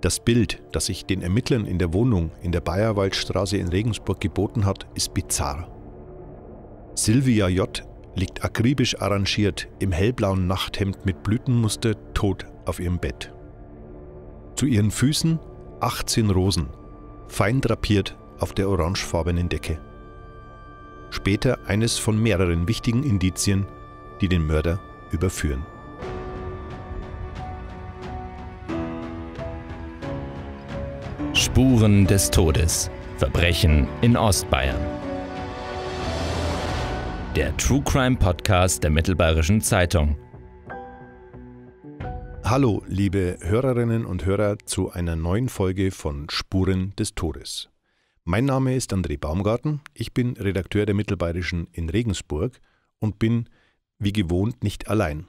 Das Bild, das sich den Ermittlern in der Wohnung in der Bayerwaldstraße in Regensburg geboten hat, ist bizarr. Sylvia J. liegt akribisch arrangiert im hellblauen Nachthemd mit Blütenmuster tot auf ihrem Bett. Zu ihren Füßen 18 Rosen, fein drapiert auf der orangefarbenen Decke. Später eines von mehreren wichtigen Indizien, die den Mörder überführen. Spuren des Todes. Verbrechen in Ostbayern. Der True Crime Podcast der Mittelbayerischen Zeitung. Hallo, liebe Hörerinnen und Hörer, zu einer neuen Folge von Spuren des Todes. Mein Name ist André Baumgarten, ich bin Redakteur der Mittelbayerischen in Regensburg und bin, wie gewohnt, nicht allein.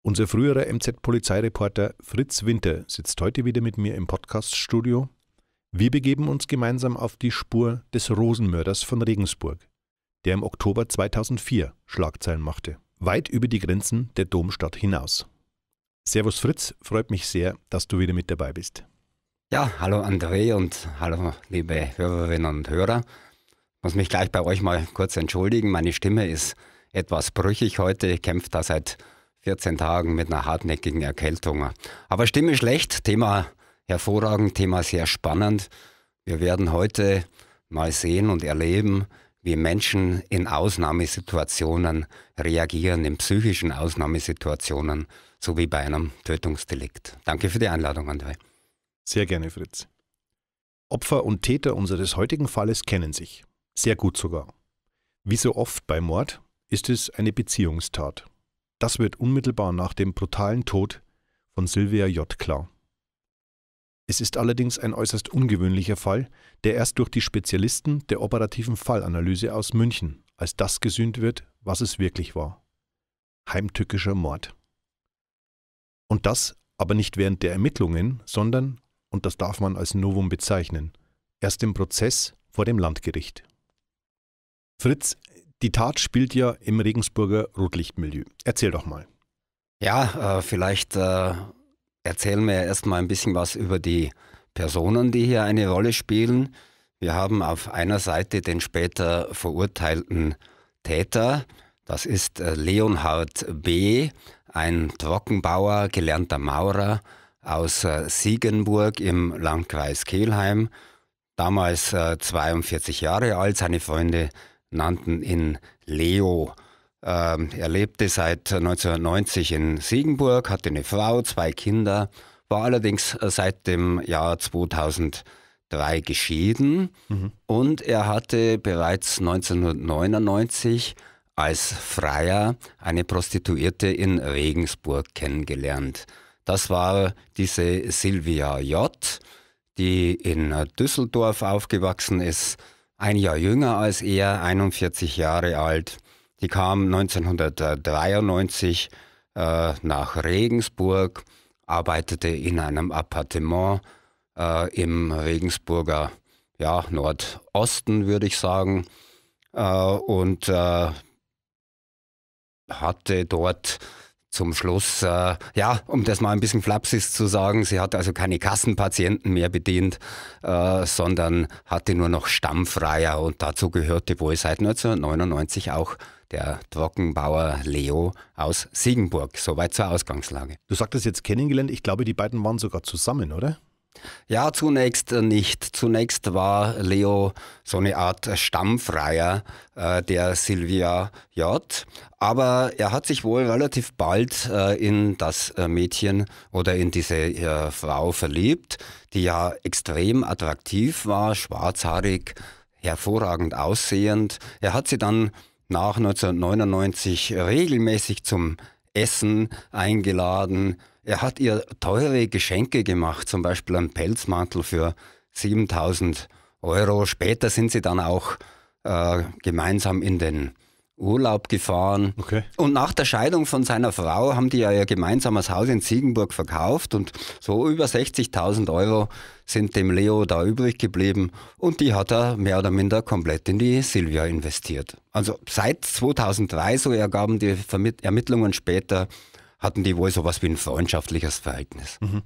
Unser früherer MZ-Polizeireporter Fritz Winter sitzt heute wieder mit mir im Podcaststudio wir begeben uns gemeinsam auf die Spur des Rosenmörders von Regensburg, der im Oktober 2004 Schlagzeilen machte, weit über die Grenzen der Domstadt hinaus. Servus Fritz, freut mich sehr, dass du wieder mit dabei bist. Ja, hallo André und hallo liebe Hörerinnen und Hörer. Ich muss mich gleich bei euch mal kurz entschuldigen, meine Stimme ist etwas brüchig heute, ich kämpfe da seit 14 Tagen mit einer hartnäckigen Erkältung. Aber Stimme schlecht, Thema hervorragend, Thema sehr spannend. Wir werden heute mal sehen und erleben, wie Menschen in Ausnahmesituationen reagieren, in psychischen Ausnahmesituationen, so wie bei einem Tötungsdelikt. Danke für die Einladung, André. Sehr gerne, Fritz. Opfer und Täter unseres heutigen Falles kennen sich. Sehr gut sogar. Wie so oft bei Mord ist es eine Beziehungstat. Das wird unmittelbar nach dem brutalen Tod von Sylvia J. klar. Es ist allerdings ein äußerst ungewöhnlicher Fall, der erst durch die Spezialisten der operativen Fallanalyse aus München als das gesühnt wird, was es wirklich war. Heimtückischer Mord. Und das aber nicht während der Ermittlungen, sondern, und das darf man als Novum bezeichnen, erst im Prozess vor dem Landgericht. Fritz, die Tat spielt ja im Regensburger Rotlichtmilieu. Erzähl doch mal. Ja, äh, vielleicht äh, erzähl mir erstmal ein bisschen was über die Personen, die hier eine Rolle spielen. Wir haben auf einer Seite den später verurteilten Täter, das ist äh, Leonhard B., ein Trockenbauer, gelernter Maurer aus äh, Siegenburg im Landkreis Kelheim, damals 42 äh, Jahre alt, seine Freunde nannten ihn Leo. Ähm, er lebte seit 1990 äh, in Siegenburg, hatte eine Frau, zwei Kinder, war allerdings äh, seit dem Jahr 2003 geschieden mhm. und er hatte bereits 1999 als Freier eine Prostituierte in Regensburg kennengelernt. Das war diese Silvia J., die in äh, Düsseldorf aufgewachsen ist, ein Jahr jünger als er, 41 Jahre alt die kam 1993 äh, nach Regensburg, arbeitete in einem Appartement äh, im Regensburger ja, Nordosten, würde ich sagen, äh, und äh, hatte dort zum Schluss, äh, ja, um das mal ein bisschen flapsig zu sagen, sie hat also keine Kassenpatienten mehr bedient, äh, sondern hatte nur noch Stammfreier und dazu gehörte wohl seit 1999 auch der Trockenbauer Leo aus Siegenburg. Soweit zur Ausgangslage. Du sagtest jetzt kennengelernt, ich glaube, die beiden waren sogar zusammen, oder? Ja, zunächst nicht. Zunächst war Leo so eine Art Stammfreier äh, der Sylvia J. Aber er hat sich wohl relativ bald äh, in das äh, Mädchen oder in diese äh, Frau verliebt, die ja extrem attraktiv war, schwarzhaarig, hervorragend aussehend. Er hat sie dann nach 1999 regelmäßig zum Essen eingeladen. Er hat ihr teure Geschenke gemacht, zum Beispiel einen Pelzmantel für 7000 Euro. Später sind sie dann auch äh, gemeinsam in den Urlaub gefahren. Okay. Und nach der Scheidung von seiner Frau haben die ja ihr gemeinsames Haus in Siegenburg verkauft und so über 60.000 Euro sind dem Leo da übrig geblieben und die hat er mehr oder minder komplett in die Silvia investiert. Also seit 2003, so ergaben die Vermitt Ermittlungen später, hatten die wohl sowas wie ein freundschaftliches Verhältnis. Mhm.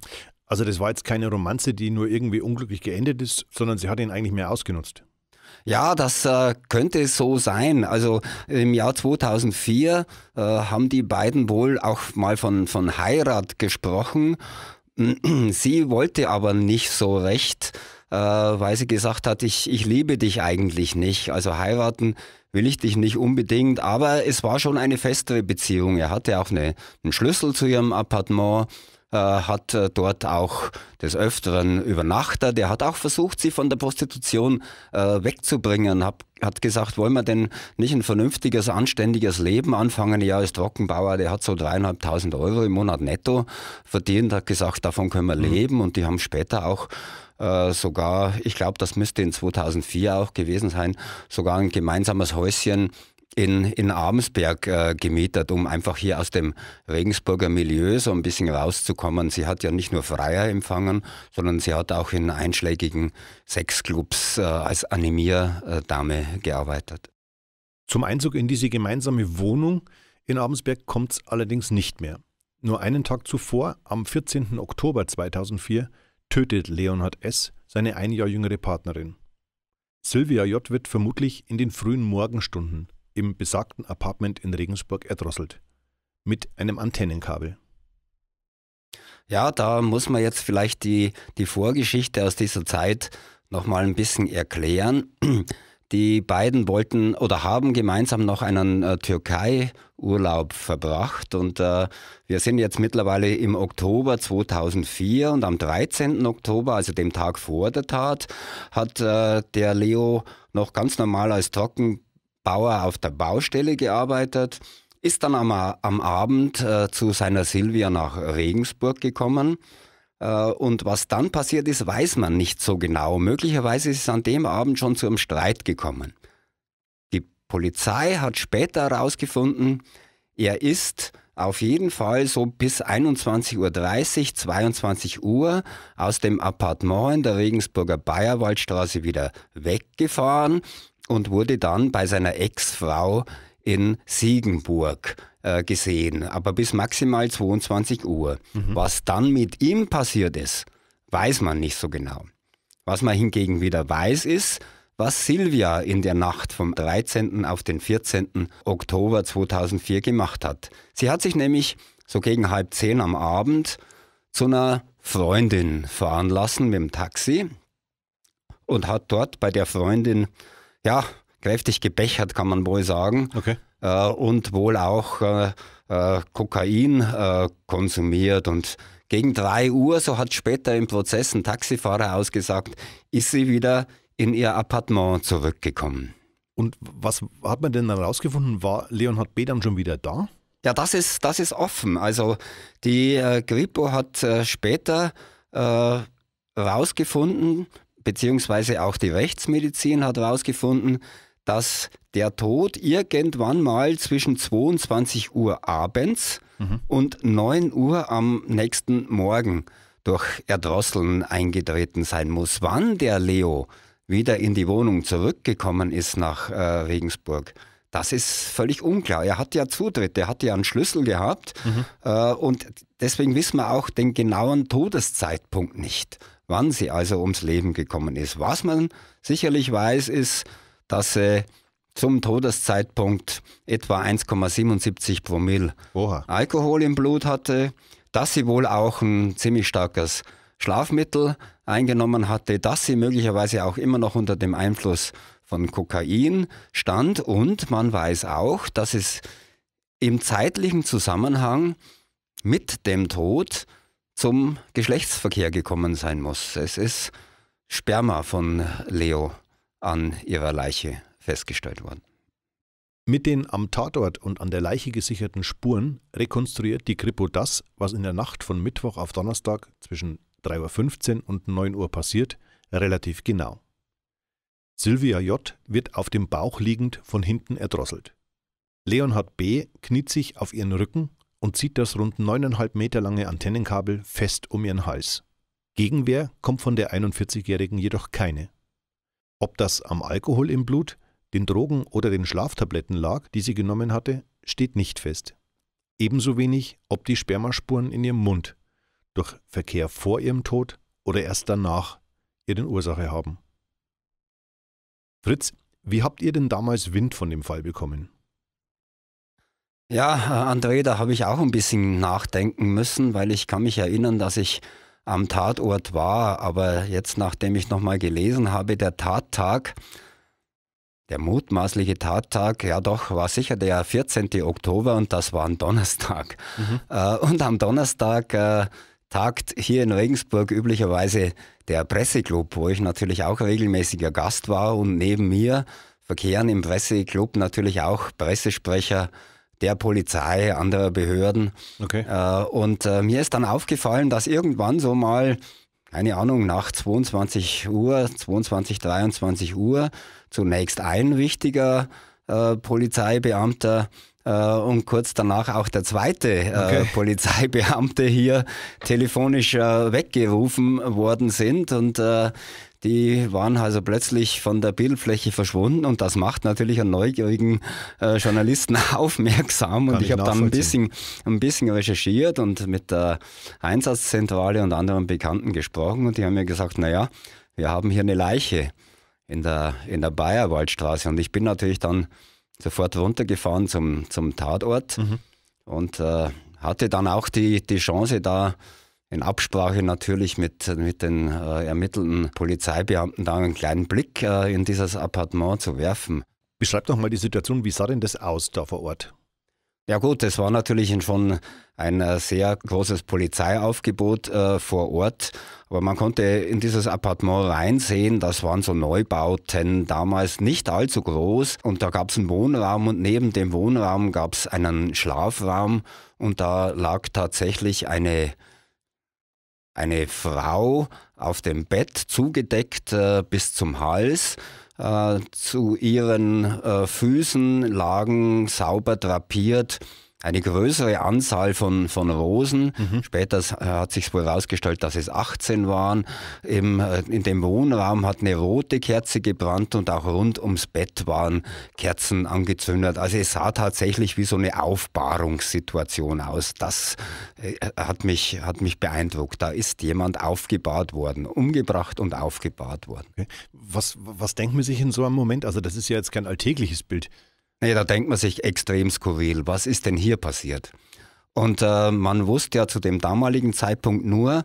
Also das war jetzt keine Romanze, die nur irgendwie unglücklich geendet ist, sondern sie hat ihn eigentlich mehr ausgenutzt. Ja, das äh, könnte so sein. Also im Jahr 2004 äh, haben die beiden wohl auch mal von, von Heirat gesprochen. Sie wollte aber nicht so recht, äh, weil sie gesagt hat, ich, ich liebe dich eigentlich nicht. Also heiraten will ich dich nicht unbedingt, aber es war schon eine festere Beziehung. Er hatte auch eine, einen Schlüssel zu ihrem Appartement. Äh, hat äh, dort auch des Öfteren übernachtet. Er hat auch versucht, sie von der Prostitution äh, wegzubringen, hab, hat gesagt, wollen wir denn nicht ein vernünftiges, anständiges Leben anfangen? Ja, ist Trockenbauer, der hat so dreieinhalbtausend Euro im Monat netto verdient, hat gesagt, davon können wir mhm. leben und die haben später auch sogar, ich glaube, das müsste in 2004 auch gewesen sein, sogar ein gemeinsames Häuschen in, in Armsberg äh, gemietet, um einfach hier aus dem Regensburger Milieu so ein bisschen rauszukommen. Sie hat ja nicht nur Freier empfangen, sondern sie hat auch in einschlägigen Sexclubs äh, als Animierdame gearbeitet. Zum Einzug in diese gemeinsame Wohnung in Abensberg kommt es allerdings nicht mehr. Nur einen Tag zuvor, am 14. Oktober 2004, tötet Leonhard S. seine ein Jahr jüngere Partnerin. Sylvia J. wird vermutlich in den frühen Morgenstunden im besagten Apartment in Regensburg erdrosselt. Mit einem Antennenkabel. Ja, da muss man jetzt vielleicht die, die Vorgeschichte aus dieser Zeit nochmal ein bisschen erklären. Die beiden wollten oder haben gemeinsam noch einen äh, Türkei-Urlaub verbracht und äh, wir sind jetzt mittlerweile im Oktober 2004 und am 13. Oktober, also dem Tag vor der Tat, hat äh, der Leo noch ganz normal als trocken Bauer auf der Baustelle gearbeitet, ist dann am, am Abend äh, zu seiner Silvia nach Regensburg gekommen. Äh, und was dann passiert ist, weiß man nicht so genau. Möglicherweise ist es an dem Abend schon zu einem Streit gekommen. Die Polizei hat später herausgefunden, er ist auf jeden Fall so bis 21.30 Uhr, 22 Uhr aus dem Appartement in der Regensburger Bayerwaldstraße wieder weggefahren und wurde dann bei seiner Ex-Frau in Siegenburg äh, gesehen, aber bis maximal 22 Uhr. Mhm. Was dann mit ihm passiert ist, weiß man nicht so genau. Was man hingegen wieder weiß, ist, was Silvia in der Nacht vom 13. auf den 14. Oktober 2004 gemacht hat. Sie hat sich nämlich so gegen halb zehn am Abend zu einer Freundin fahren lassen mit dem Taxi und hat dort bei der Freundin ja, kräftig gebechert, kann man wohl sagen. Okay. Äh, und wohl auch äh, äh, Kokain äh, konsumiert. Und gegen 3 Uhr, so hat später im Prozess ein Taxifahrer ausgesagt, ist sie wieder in ihr Appartement zurückgekommen. Und was hat man denn dann rausgefunden? War Leonhard B. dann schon wieder da? Ja, das ist, das ist offen. Also die äh, Grippo hat äh, später äh, rausgefunden, beziehungsweise auch die Rechtsmedizin hat herausgefunden, dass der Tod irgendwann mal zwischen 22 Uhr abends mhm. und 9 Uhr am nächsten Morgen durch Erdrosseln eingetreten sein muss. Wann der Leo wieder in die Wohnung zurückgekommen ist nach äh, Regensburg, das ist völlig unklar. Er hat ja Zutritt, er hat ja einen Schlüssel gehabt mhm. äh, und deswegen wissen wir auch den genauen Todeszeitpunkt nicht wann sie also ums Leben gekommen ist. Was man sicherlich weiß, ist, dass sie zum Todeszeitpunkt etwa 1,77 Promille Oha. Alkohol im Blut hatte, dass sie wohl auch ein ziemlich starkes Schlafmittel eingenommen hatte, dass sie möglicherweise auch immer noch unter dem Einfluss von Kokain stand und man weiß auch, dass es im zeitlichen Zusammenhang mit dem Tod zum Geschlechtsverkehr gekommen sein muss. Es ist Sperma von Leo an ihrer Leiche festgestellt worden. Mit den am Tatort und an der Leiche gesicherten Spuren rekonstruiert die Kripo das, was in der Nacht von Mittwoch auf Donnerstag zwischen 3.15 Uhr und 9 Uhr passiert, relativ genau. Sylvia J. wird auf dem Bauch liegend von hinten erdrosselt. Leonhard B. kniet sich auf ihren Rücken und zieht das rund neuneinhalb Meter lange Antennenkabel fest um ihren Hals. Gegenwehr kommt von der 41-Jährigen jedoch keine. Ob das am Alkohol im Blut, den Drogen oder den Schlaftabletten lag, die sie genommen hatte, steht nicht fest. Ebenso wenig, ob die Spermaspuren in ihrem Mund durch Verkehr vor ihrem Tod oder erst danach ihren Ursache haben. Fritz, wie habt ihr denn damals Wind von dem Fall bekommen? Ja, äh, André, da habe ich auch ein bisschen nachdenken müssen, weil ich kann mich erinnern, dass ich am Tatort war, aber jetzt, nachdem ich nochmal gelesen habe, der Tattag, der mutmaßliche Tattag, ja doch, war sicher der 14. Oktober und das war ein Donnerstag. Mhm. Äh, und am Donnerstag äh, tagt hier in Regensburg üblicherweise der Presseclub, wo ich natürlich auch regelmäßiger Gast war und neben mir verkehren im Presseclub natürlich auch Pressesprecher, der Polizei, anderer Behörden. Okay. Äh, und äh, mir ist dann aufgefallen, dass irgendwann so mal, keine Ahnung, nach 22 Uhr, 22, 23 Uhr, zunächst ein wichtiger äh, Polizeibeamter äh, und kurz danach auch der zweite äh, okay. Polizeibeamte hier telefonisch äh, weggerufen worden sind und die waren also plötzlich von der Bildfläche verschwunden und das macht natürlich einen neugierigen äh, Journalisten aufmerksam. Kann und ich, ich habe dann ein bisschen, ein bisschen recherchiert und mit der Einsatzzentrale und anderen Bekannten gesprochen und die haben mir gesagt, naja, wir haben hier eine Leiche in der, in der Bayerwaldstraße und ich bin natürlich dann sofort runtergefahren zum, zum Tatort mhm. und äh, hatte dann auch die, die Chance, da in Absprache natürlich mit, mit den äh, ermittelten Polizeibeamten da einen kleinen Blick äh, in dieses Appartement zu werfen. Beschreib doch mal die Situation, wie sah denn das aus da vor Ort? Ja gut, es war natürlich schon ein äh, sehr großes Polizeiaufgebot äh, vor Ort, aber man konnte in dieses Appartement reinsehen, das waren so Neubauten, damals nicht allzu groß und da gab es einen Wohnraum und neben dem Wohnraum gab es einen Schlafraum und da lag tatsächlich eine, eine Frau auf dem Bett zugedeckt äh, bis zum Hals äh, zu ihren äh, Füßen lagen sauber drapiert eine größere Anzahl von, von Rosen. Mhm. Später hat sich wohl herausgestellt, dass es 18 waren. Im, äh, in dem Wohnraum hat eine rote Kerze gebrannt und auch rund ums Bett waren Kerzen angezündet. Also es sah tatsächlich wie so eine Aufbahrungssituation aus. Das äh, hat mich, hat mich beeindruckt. Da ist jemand aufgebahrt worden, umgebracht und aufgebahrt worden. Okay. Was, was denkt man sich in so einem Moment? Also das ist ja jetzt kein alltägliches Bild. Naja, da denkt man sich extrem skurril. Was ist denn hier passiert? Und äh, man wusste ja zu dem damaligen Zeitpunkt nur,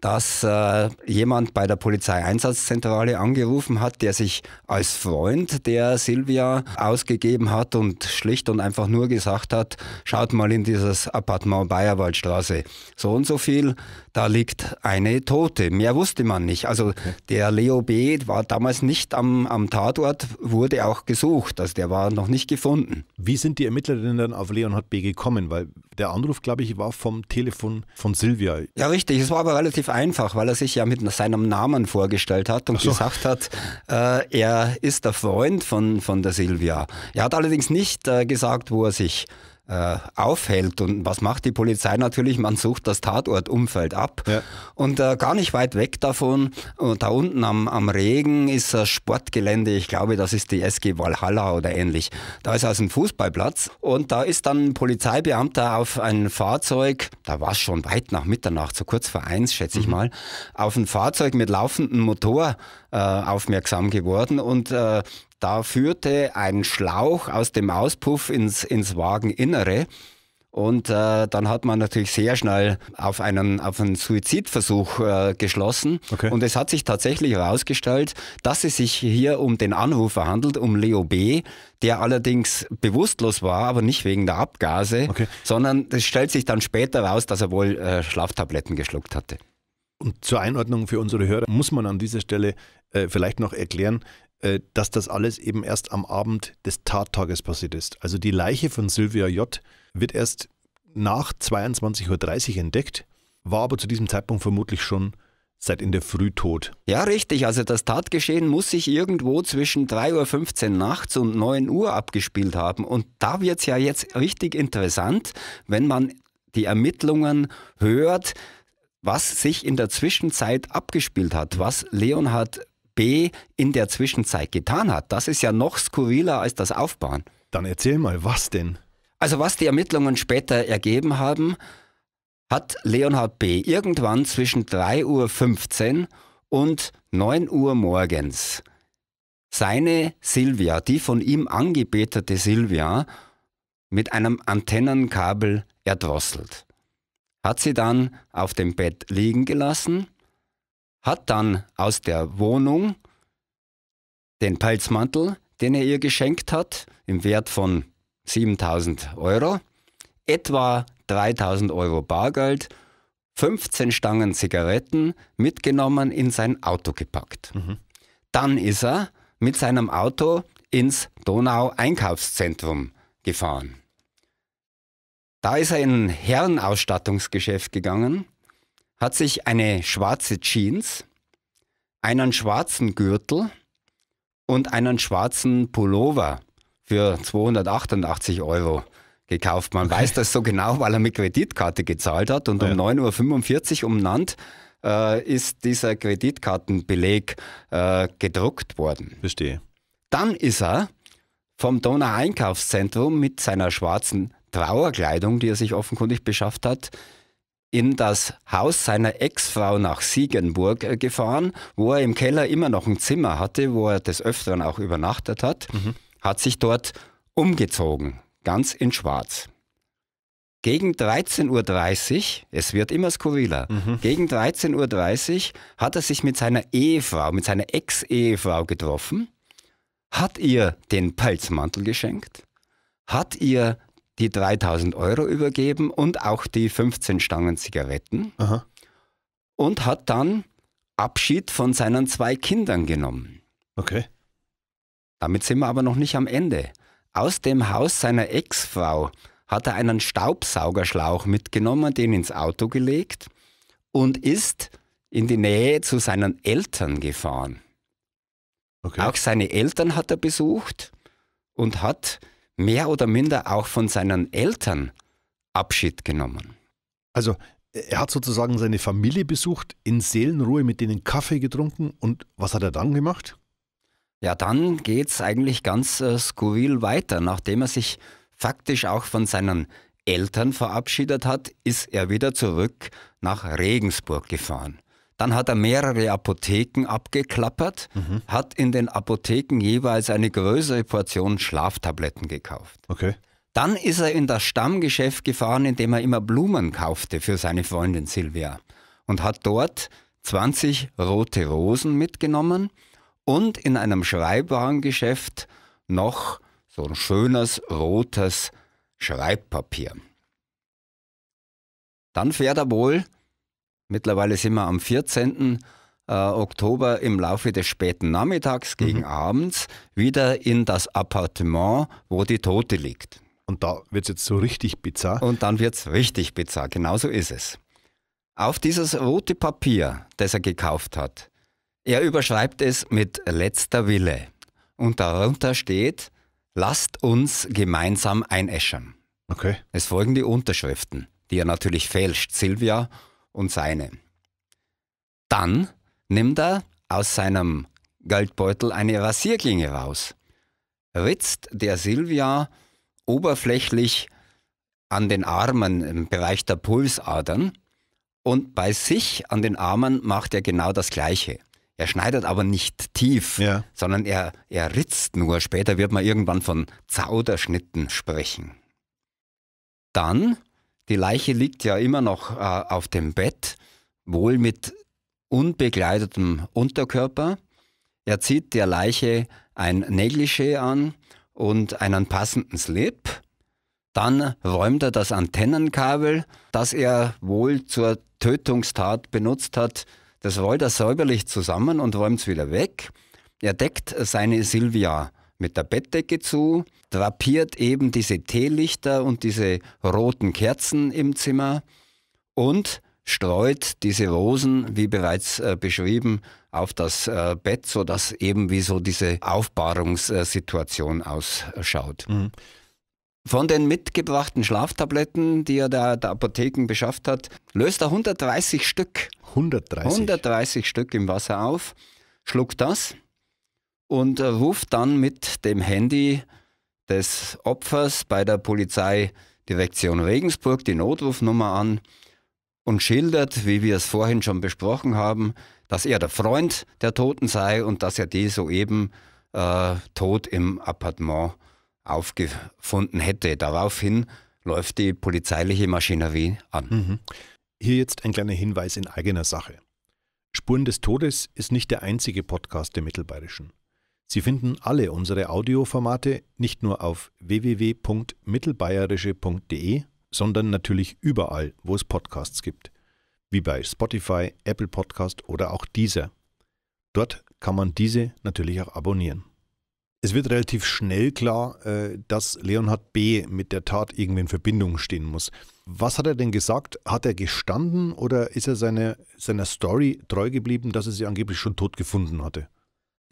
dass äh, jemand bei der Polizeieinsatzzentrale angerufen hat, der sich als Freund der Silvia ausgegeben hat und schlicht und einfach nur gesagt hat, schaut mal in dieses Appartement Bayerwaldstraße. So und so viel, da liegt eine Tote. Mehr wusste man nicht. Also der Leo B. war damals nicht am, am Tatort, wurde auch gesucht. Also der war noch nicht gefunden. Wie sind die Ermittlerinnen dann auf Leonhard B. gekommen? Weil der Anruf Anruf, glaube ich, war vom Telefon von Silvia. Ja, richtig. Es war aber relativ einfach, weil er sich ja mit seinem Namen vorgestellt hat und so. gesagt hat, äh, er ist der Freund von, von der Silvia. Er hat allerdings nicht äh, gesagt, wo er sich äh, aufhält. Und was macht die Polizei natürlich? Man sucht das Tatortumfeld ab. Ja. Und äh, gar nicht weit weg davon, äh, da unten am, am Regen ist ein Sportgelände, ich glaube, das ist die SG Walhalla oder ähnlich. Da ist also ein Fußballplatz und da ist dann ein Polizeibeamter auf ein Fahrzeug, da war es schon weit nach Mitternacht, so kurz vor eins, schätze mhm. ich mal, auf ein Fahrzeug mit laufendem Motor äh, aufmerksam geworden und äh, da führte ein Schlauch aus dem Auspuff ins, ins Wageninnere. Und äh, dann hat man natürlich sehr schnell auf einen, auf einen Suizidversuch äh, geschlossen. Okay. Und es hat sich tatsächlich herausgestellt, dass es sich hier um den Anrufer handelt, um Leo B., der allerdings bewusstlos war, aber nicht wegen der Abgase, okay. sondern es stellt sich dann später raus, dass er wohl äh, Schlaftabletten geschluckt hatte. Und zur Einordnung für unsere Hörer muss man an dieser Stelle äh, vielleicht noch erklären, äh, dass das alles eben erst am Abend des Tattages passiert ist. Also die Leiche von Sylvia J. wird erst nach 22.30 Uhr entdeckt, war aber zu diesem Zeitpunkt vermutlich schon seit in der Früh tot. Ja, richtig. Also das Tatgeschehen muss sich irgendwo zwischen 3.15 Uhr nachts und 9 Uhr abgespielt haben. Und da wird es ja jetzt richtig interessant, wenn man die Ermittlungen hört, was sich in der Zwischenzeit abgespielt hat, was Leonhard B in der Zwischenzeit getan hat. Das ist ja noch skurriler als das Aufbauen. Dann erzähl mal, was denn? Also was die Ermittlungen später ergeben haben, hat Leonhard B. irgendwann zwischen 3.15 Uhr und 9 Uhr morgens seine Silvia, die von ihm angebetete Silvia, mit einem Antennenkabel erdrosselt. Hat sie dann auf dem Bett liegen gelassen hat dann aus der Wohnung den Pelzmantel, den er ihr geschenkt hat, im Wert von 7000 Euro, etwa 3000 Euro Bargeld, 15 Stangen Zigaretten mitgenommen, in sein Auto gepackt. Mhm. Dann ist er mit seinem Auto ins Donau-Einkaufszentrum gefahren. Da ist er in ein Herrenausstattungsgeschäft gegangen hat sich eine schwarze Jeans, einen schwarzen Gürtel und einen schwarzen Pullover für 288 Euro gekauft. Man okay. weiß das so genau, weil er mit Kreditkarte gezahlt hat und ja. um 9.45 Uhr umnannt äh, ist dieser Kreditkartenbeleg äh, gedruckt worden. Verstehe. Dann ist er vom Donau Einkaufszentrum mit seiner schwarzen Trauerkleidung, die er sich offenkundig beschafft hat, in das Haus seiner Ex-Frau nach Siegenburg äh, gefahren, wo er im Keller immer noch ein Zimmer hatte, wo er des Öfteren auch übernachtet hat, mhm. hat sich dort umgezogen, ganz in Schwarz. Gegen 13.30 Uhr, es wird immer skurriler, mhm. gegen 13.30 Uhr hat er sich mit seiner Ehefrau, mit seiner Ex-Ehefrau getroffen, hat ihr den Pelzmantel geschenkt, hat ihr die 3000 Euro übergeben und auch die 15 Stangen Zigaretten Aha. und hat dann Abschied von seinen zwei Kindern genommen. Okay. Damit sind wir aber noch nicht am Ende. Aus dem Haus seiner Ex-Frau hat er einen Staubsaugerschlauch mitgenommen, den ins Auto gelegt und ist in die Nähe zu seinen Eltern gefahren. Okay. Auch seine Eltern hat er besucht und hat mehr oder minder auch von seinen Eltern Abschied genommen. Also er hat sozusagen seine Familie besucht, in Seelenruhe mit denen Kaffee getrunken und was hat er dann gemacht? Ja, dann geht es eigentlich ganz äh, skurril weiter. Nachdem er sich faktisch auch von seinen Eltern verabschiedet hat, ist er wieder zurück nach Regensburg gefahren. Dann hat er mehrere Apotheken abgeklappert, mhm. hat in den Apotheken jeweils eine größere Portion Schlaftabletten gekauft. Okay. Dann ist er in das Stammgeschäft gefahren, in dem er immer Blumen kaufte für seine Freundin Silvia und hat dort 20 rote Rosen mitgenommen und in einem Schreibwarengeschäft noch so ein schönes rotes Schreibpapier. Dann fährt er wohl Mittlerweile sind wir am 14. Äh, Oktober im Laufe des späten Nachmittags gegen mhm. abends wieder in das Appartement, wo die Tote liegt. Und da wird es jetzt so richtig bizarr. Und dann wird es richtig bizarr, genau so ist es. Auf dieses rote Papier, das er gekauft hat, er überschreibt es mit letzter Wille. Und darunter steht, lasst uns gemeinsam einäschern. Okay. Es folgen die Unterschriften, die er natürlich fälscht. Silvia und seine. Dann nimmt er aus seinem Geldbeutel eine Rasierklinge raus, ritzt der Silvia oberflächlich an den Armen im Bereich der Pulsadern und bei sich an den Armen macht er genau das Gleiche. Er schneidet aber nicht tief, ja. sondern er, er ritzt nur. Später wird man irgendwann von Zauderschnitten sprechen. Dann die Leiche liegt ja immer noch äh, auf dem Bett, wohl mit unbekleidetem Unterkörper. Er zieht der Leiche ein Negligé an und einen passenden Slip. Dann räumt er das Antennenkabel, das er wohl zur Tötungstat benutzt hat. Das rollt er säuberlich zusammen und räumt es wieder weg. Er deckt seine Silvia mit der Bettdecke zu, drapiert eben diese Teelichter und diese roten Kerzen im Zimmer und streut diese Rosen, wie bereits äh, beschrieben, auf das äh, Bett, sodass eben wie so diese Aufbahrungssituation ausschaut. Mhm. Von den mitgebrachten Schlaftabletten, die er da der Apotheken beschafft hat, löst er 130 Stück. 130? 130 Stück im Wasser auf, schluckt das und ruft dann mit dem Handy des Opfers bei der Polizeidirektion Regensburg die Notrufnummer an und schildert, wie wir es vorhin schon besprochen haben, dass er der Freund der Toten sei und dass er die soeben äh, tot im Appartement aufgefunden hätte. Daraufhin läuft die polizeiliche Maschinerie an. Mhm. Hier jetzt ein kleiner Hinweis in eigener Sache. Spuren des Todes ist nicht der einzige Podcast der Mittelbayerischen. Sie finden alle unsere Audioformate nicht nur auf www.mittelbayerische.de, sondern natürlich überall, wo es Podcasts gibt, wie bei Spotify, Apple Podcast oder auch dieser. Dort kann man diese natürlich auch abonnieren. Es wird relativ schnell klar, äh, dass Leonhard B. mit der Tat irgendwie in Verbindung stehen muss. Was hat er denn gesagt? Hat er gestanden oder ist er seine, seiner Story treu geblieben, dass er sie angeblich schon tot gefunden hatte?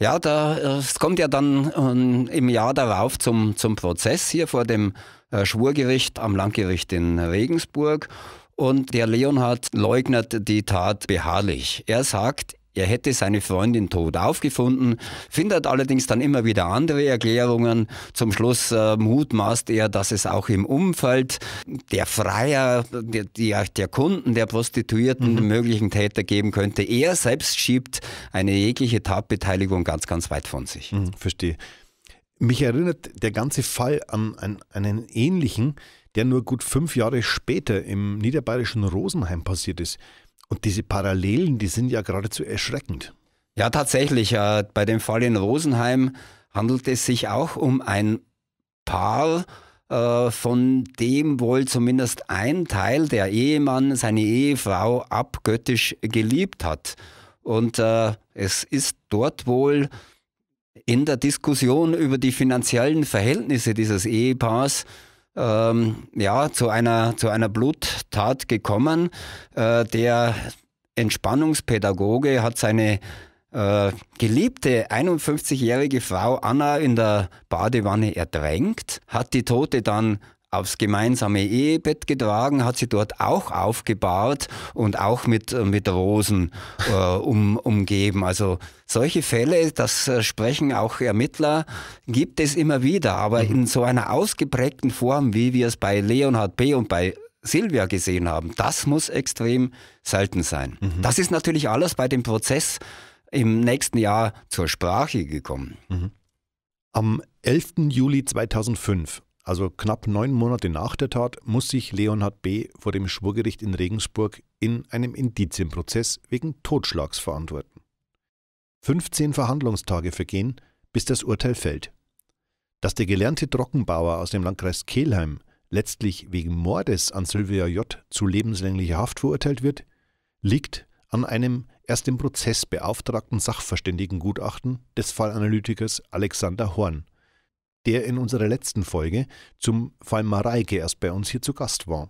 Ja, da, äh, es kommt ja dann ähm, im Jahr darauf zum, zum Prozess hier vor dem äh, Schwurgericht am Landgericht in Regensburg. Und der Leonhard leugnet die Tat beharrlich. Er sagt, er hätte seine Freundin tot aufgefunden, findet allerdings dann immer wieder andere Erklärungen. Zum Schluss äh, mutmaßt er, dass es auch im Umfeld der Freier, der, der, der Kunden, der Prostituierten mhm. möglichen Täter geben könnte. Er selbst schiebt eine jegliche Tatbeteiligung ganz, ganz weit von sich. Mhm, verstehe. Mich erinnert der ganze Fall an, an einen ähnlichen, der nur gut fünf Jahre später im niederbayerischen Rosenheim passiert ist. Und diese Parallelen, die sind ja geradezu erschreckend. Ja, tatsächlich. Äh, bei dem Fall in Rosenheim handelt es sich auch um ein Paar, äh, von dem wohl zumindest ein Teil der Ehemann seine Ehefrau abgöttisch geliebt hat. Und äh, es ist dort wohl in der Diskussion über die finanziellen Verhältnisse dieses Ehepaars ähm, ja, zu einer, zu einer Bluttat gekommen. Äh, der Entspannungspädagoge hat seine äh, geliebte 51-jährige Frau Anna in der Badewanne ertränkt, hat die Tote dann aufs gemeinsame Ehebett getragen, hat sie dort auch aufgebahrt und auch mit, äh, mit Rosen äh, um, umgeben. Also solche Fälle, das äh, sprechen auch Ermittler, gibt es immer wieder, aber mhm. in so einer ausgeprägten Form, wie wir es bei Leonhard B. und bei Silvia gesehen haben, das muss extrem selten sein. Mhm. Das ist natürlich alles bei dem Prozess im nächsten Jahr zur Sprache gekommen. Mhm. Am 11. Juli 2005 also knapp neun Monate nach der Tat, muss sich Leonhard B. vor dem Schwurgericht in Regensburg in einem Indizienprozess wegen Totschlags verantworten. 15 Verhandlungstage vergehen, bis das Urteil fällt. Dass der gelernte Trockenbauer aus dem Landkreis Kelheim letztlich wegen Mordes an Sylvia J. zu lebenslänglicher Haft verurteilt wird, liegt an einem erst im Prozess beauftragten Sachverständigengutachten des Fallanalytikers Alexander Horn, der in unserer letzten Folge zum Fall Mareike erst bei uns hier zu Gast war.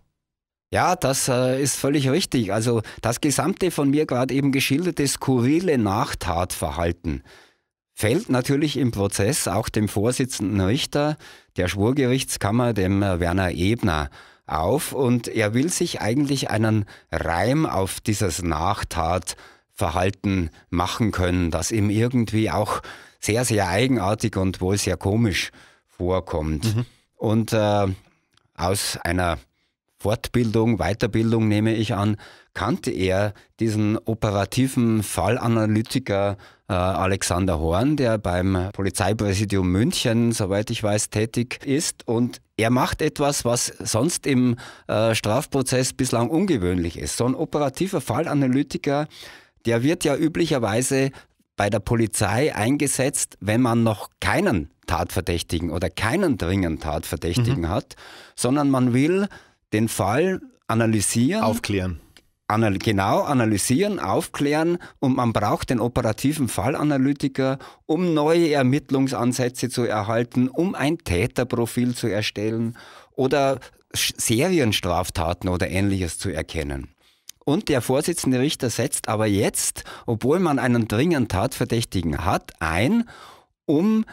Ja, das äh, ist völlig richtig. Also das gesamte von mir gerade eben geschilderte skurrile Nachtatverhalten fällt natürlich im Prozess auch dem Vorsitzenden Richter der Schwurgerichtskammer, dem äh, Werner Ebner, auf und er will sich eigentlich einen Reim auf dieses Nachtatverhalten Verhalten machen können, das ihm irgendwie auch sehr, sehr eigenartig und wohl sehr komisch vorkommt. Mhm. Und äh, aus einer Fortbildung, Weiterbildung nehme ich an, kannte er diesen operativen Fallanalytiker äh, Alexander Horn, der beim Polizeipräsidium München, soweit ich weiß, tätig ist. Und er macht etwas, was sonst im äh, Strafprozess bislang ungewöhnlich ist. So ein operativer Fallanalytiker der wird ja üblicherweise bei der Polizei eingesetzt, wenn man noch keinen Tatverdächtigen oder keinen dringenden Tatverdächtigen mhm. hat, sondern man will den Fall analysieren. Aufklären. Anal genau, analysieren, aufklären und man braucht den operativen Fallanalytiker, um neue Ermittlungsansätze zu erhalten, um ein Täterprofil zu erstellen oder Serienstraftaten oder ähnliches zu erkennen. Und der Vorsitzende Richter setzt aber jetzt, obwohl man einen dringenden Tatverdächtigen hat, ein, um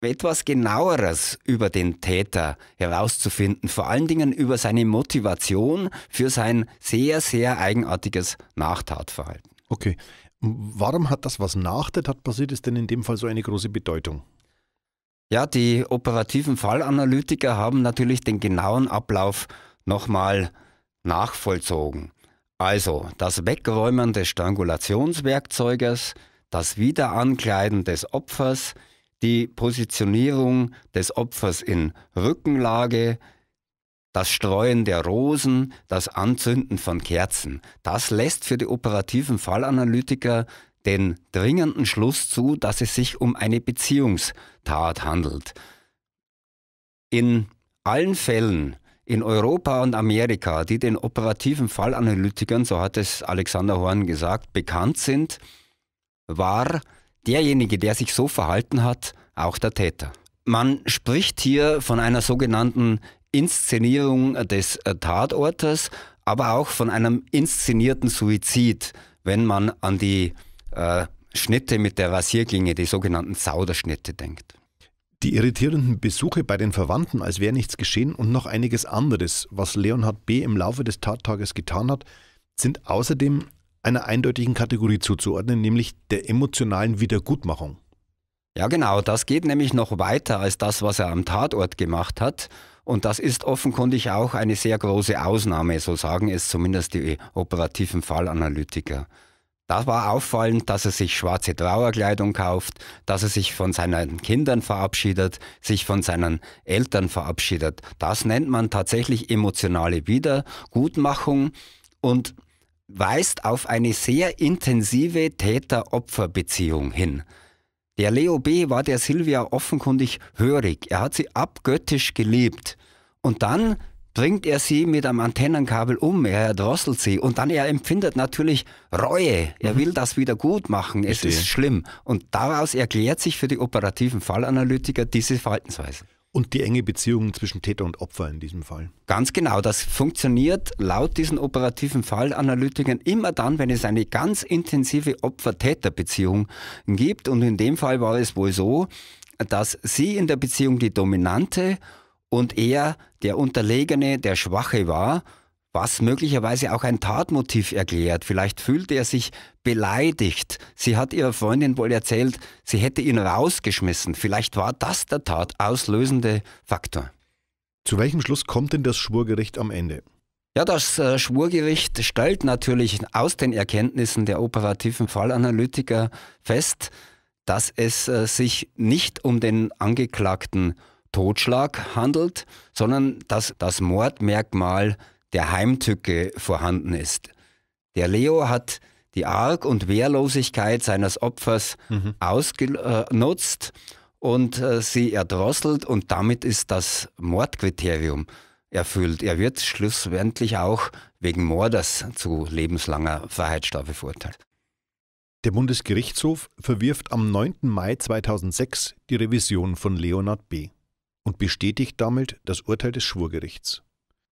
etwas genaueres über den Täter herauszufinden, vor allen Dingen über seine Motivation für sein sehr, sehr eigenartiges Nachtatverhalten. Okay. Warum hat das, was nach der Tat passiert ist, denn in dem Fall so eine große Bedeutung? Ja, die operativen Fallanalytiker haben natürlich den genauen Ablauf nochmal nachvollzogen. Also das Wegräumen des Strangulationswerkzeuges, das Wiederankleiden des Opfers, die Positionierung des Opfers in Rückenlage, das Streuen der Rosen, das Anzünden von Kerzen. Das lässt für die operativen Fallanalytiker den dringenden Schluss zu, dass es sich um eine Beziehungstat handelt. In allen Fällen in Europa und Amerika, die den operativen Fallanalytikern, so hat es Alexander Horn gesagt, bekannt sind, war derjenige, der sich so verhalten hat, auch der Täter. Man spricht hier von einer sogenannten Inszenierung des äh, Tatortes, aber auch von einem inszenierten Suizid, wenn man an die äh, Schnitte mit der Rasierklinge, die sogenannten Zauderschnitte denkt die irritierenden Besuche bei den Verwandten, als wäre nichts geschehen und noch einiges anderes, was Leonhard B. im Laufe des Tattages getan hat, sind außerdem einer eindeutigen Kategorie zuzuordnen, nämlich der emotionalen Wiedergutmachung. Ja, genau, das geht nämlich noch weiter als das, was er am Tatort gemacht hat. Und das ist offenkundig auch eine sehr große Ausnahme, so sagen es zumindest die operativen Fallanalytiker. Da war auffallend, dass er sich schwarze Trauerkleidung kauft, dass er sich von seinen Kindern verabschiedet, sich von seinen Eltern verabschiedet. Das nennt man tatsächlich emotionale Wiedergutmachung und weist auf eine sehr intensive Täter-Opfer-Beziehung hin. Der Leo B. war der Silvia offenkundig hörig. Er hat sie abgöttisch geliebt. Und dann bringt er sie mit einem Antennenkabel um, er drosselt sie und dann er empfindet natürlich Reue. Er mhm. will das wieder gut machen. Es ist schlimm. Und daraus erklärt sich für die operativen Fallanalytiker diese Verhaltensweise. Und die enge Beziehung zwischen Täter und Opfer in diesem Fall. Ganz genau, das funktioniert laut diesen operativen Fallanalytikern immer dann, wenn es eine ganz intensive Opfer-Täter-Beziehung gibt. Und in dem Fall war es wohl so, dass sie in der Beziehung die Dominante und er der Unterlegene, der Schwache war, was möglicherweise auch ein Tatmotiv erklärt. Vielleicht fühlte er sich beleidigt. Sie hat ihrer Freundin wohl erzählt, sie hätte ihn rausgeschmissen. Vielleicht war das der tatauslösende Faktor. Zu welchem Schluss kommt denn das Schwurgericht am Ende? Ja, das äh, Schwurgericht stellt natürlich aus den Erkenntnissen der operativen Fallanalytiker fest, dass es äh, sich nicht um den Angeklagten handelt Totschlag handelt, sondern dass das Mordmerkmal der Heimtücke vorhanden ist. Der Leo hat die Arg- und Wehrlosigkeit seines Opfers mhm. ausgenutzt und äh, sie erdrosselt und damit ist das Mordkriterium erfüllt. Er wird schlussendlich auch wegen Mordes zu lebenslanger Freiheitsstrafe verurteilt. Der Bundesgerichtshof verwirft am 9. Mai 2006 die Revision von Leonard B und bestätigt damit das Urteil des Schwurgerichts.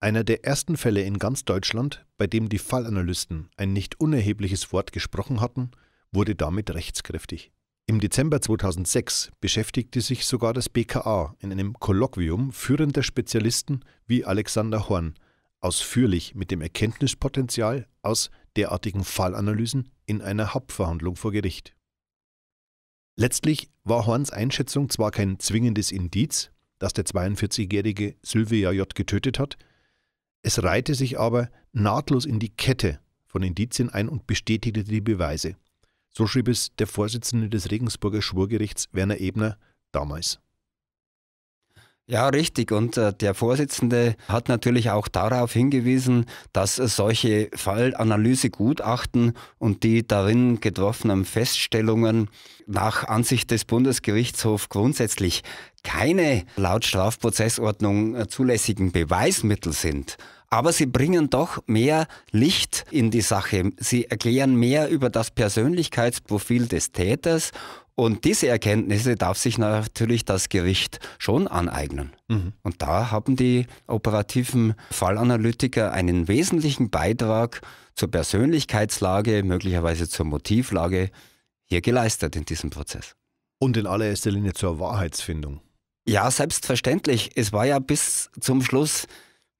Einer der ersten Fälle in ganz Deutschland, bei dem die Fallanalysten ein nicht unerhebliches Wort gesprochen hatten, wurde damit rechtskräftig. Im Dezember 2006 beschäftigte sich sogar das BKA in einem Kolloquium führender Spezialisten wie Alexander Horn ausführlich mit dem Erkenntnispotenzial aus derartigen Fallanalysen in einer Hauptverhandlung vor Gericht. Letztlich war Horns Einschätzung zwar kein zwingendes Indiz, das der 42-jährige Sylvia J. getötet hat. Es reihte sich aber nahtlos in die Kette von Indizien ein und bestätigte die Beweise. So schrieb es der Vorsitzende des Regensburger Schwurgerichts Werner Ebner damals. Ja, richtig. Und äh, der Vorsitzende hat natürlich auch darauf hingewiesen, dass solche Fallanalysegutachten und die darin getroffenen Feststellungen nach Ansicht des Bundesgerichtshofs grundsätzlich keine laut Strafprozessordnung äh, zulässigen Beweismittel sind aber sie bringen doch mehr Licht in die Sache. Sie erklären mehr über das Persönlichkeitsprofil des Täters und diese Erkenntnisse darf sich natürlich das Gericht schon aneignen. Mhm. Und da haben die operativen Fallanalytiker einen wesentlichen Beitrag zur Persönlichkeitslage, möglicherweise zur Motivlage hier geleistet in diesem Prozess. Und in allererster Linie zur Wahrheitsfindung. Ja, selbstverständlich. Es war ja bis zum Schluss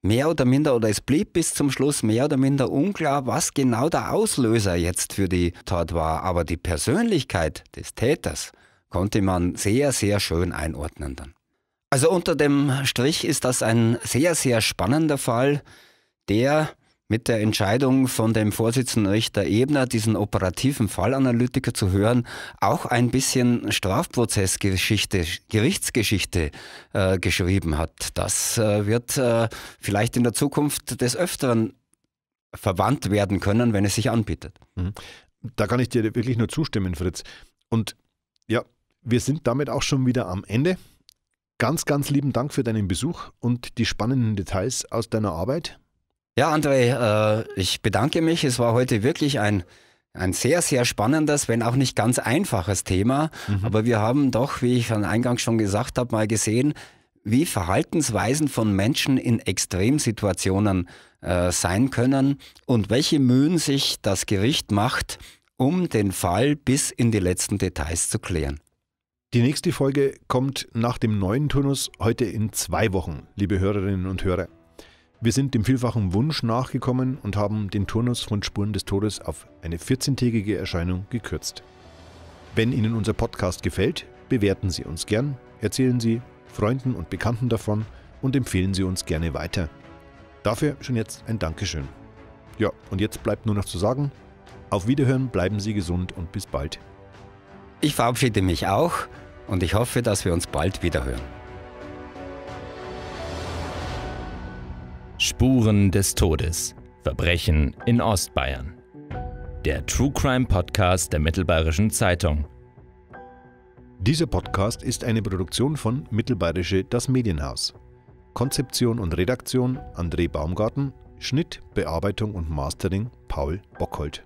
mehr oder minder, oder es blieb bis zum Schluss mehr oder minder unklar, was genau der Auslöser jetzt für die Tat war. Aber die Persönlichkeit des Täters konnte man sehr, sehr schön einordnen dann. Also unter dem Strich ist das ein sehr, sehr spannender Fall, der mit der Entscheidung von dem Vorsitzenden Richter Ebner, diesen operativen Fallanalytiker zu hören, auch ein bisschen Strafprozessgeschichte, Gerichtsgeschichte äh, geschrieben hat. Das äh, wird äh, vielleicht in der Zukunft des Öfteren verwandt werden können, wenn es sich anbietet. Mhm. Da kann ich dir wirklich nur zustimmen, Fritz. Und ja, wir sind damit auch schon wieder am Ende. Ganz, ganz lieben Dank für deinen Besuch und die spannenden Details aus deiner Arbeit. Ja, André, äh, ich bedanke mich. Es war heute wirklich ein, ein sehr, sehr spannendes, wenn auch nicht ganz einfaches Thema. Mhm. Aber wir haben doch, wie ich am Eingang schon gesagt habe, mal gesehen, wie Verhaltensweisen von Menschen in Extremsituationen äh, sein können und welche Mühen sich das Gericht macht, um den Fall bis in die letzten Details zu klären. Die nächste Folge kommt nach dem neuen Turnus heute in zwei Wochen, liebe Hörerinnen und Hörer. Wir sind dem vielfachen Wunsch nachgekommen und haben den Turnus von Spuren des Todes auf eine 14-tägige Erscheinung gekürzt. Wenn Ihnen unser Podcast gefällt, bewerten Sie uns gern, erzählen Sie Freunden und Bekannten davon und empfehlen Sie uns gerne weiter. Dafür schon jetzt ein Dankeschön. Ja, und jetzt bleibt nur noch zu sagen, auf Wiederhören, bleiben Sie gesund und bis bald. Ich verabschiede mich auch und ich hoffe, dass wir uns bald wiederhören. Spuren des Todes. Verbrechen in Ostbayern. Der True Crime Podcast der Mittelbayerischen Zeitung. Dieser Podcast ist eine Produktion von Mittelbayerische Das Medienhaus. Konzeption und Redaktion André Baumgarten, Schnitt, Bearbeitung und Mastering Paul Bockholt.